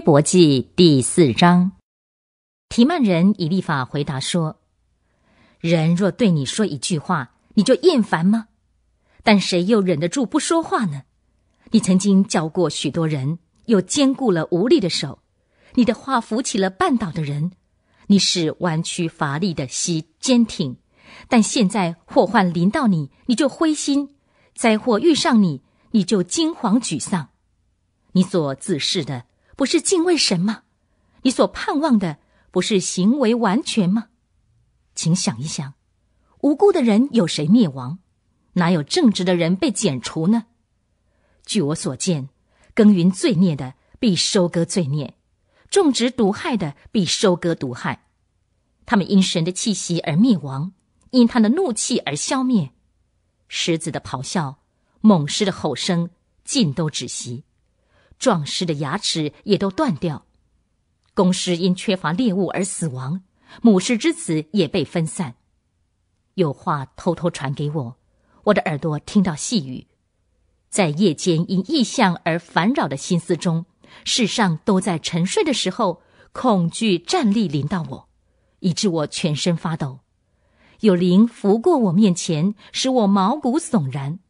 《博记》第四章，提曼人以立法回答说：“人若对你说一句话，你就厌烦吗？但谁又忍得住不说话呢？你曾经教过许多人，又兼顾了无力的手，你的话扶起了绊倒的人，你使弯曲乏力的膝坚挺。但现在祸患临到你，你就灰心；灾祸遇上你，你就惊惶沮丧。你所自恃的。”不是敬畏神吗？你所盼望的不是行为完全吗？请想一想，无辜的人有谁灭亡？哪有正直的人被剪除呢？据我所见，耕耘罪孽的必收割罪孽，种植毒害的必收割毒害。他们因神的气息而灭亡，因他的怒气而消灭。狮子的咆哮，猛狮的吼声，尽都止息。壮士的牙齿也都断掉，公狮因缺乏猎物而死亡，母狮之子也被分散。有话偷偷传给我，我的耳朵听到细语，在夜间因异象而烦扰的心思中，世上都在沉睡的时候，恐惧战栗临到我，以致我全身发抖。有灵拂过我面前，使我毛骨悚然。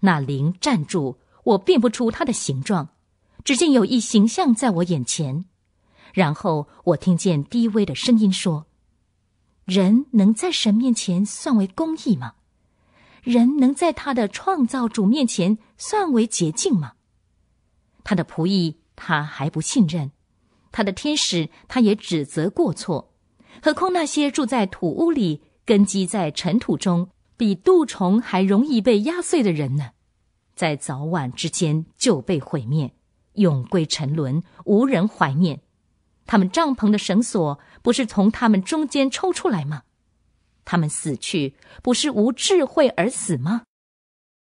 那灵站住，我辨不出它的形状。只见有一形象在我眼前，然后我听见低微的声音说：“人能在神面前算为公义吗？人能在他的创造主面前算为洁净吗？他的仆役他还不信任，他的天使他也指责过错，何况那些住在土屋里、根基在尘土中、比蠹虫还容易被压碎的人呢？在早晚之间就被毁灭。”永归沉沦，无人怀念。他们帐篷的绳索不是从他们中间抽出来吗？他们死去，不是无智慧而死吗？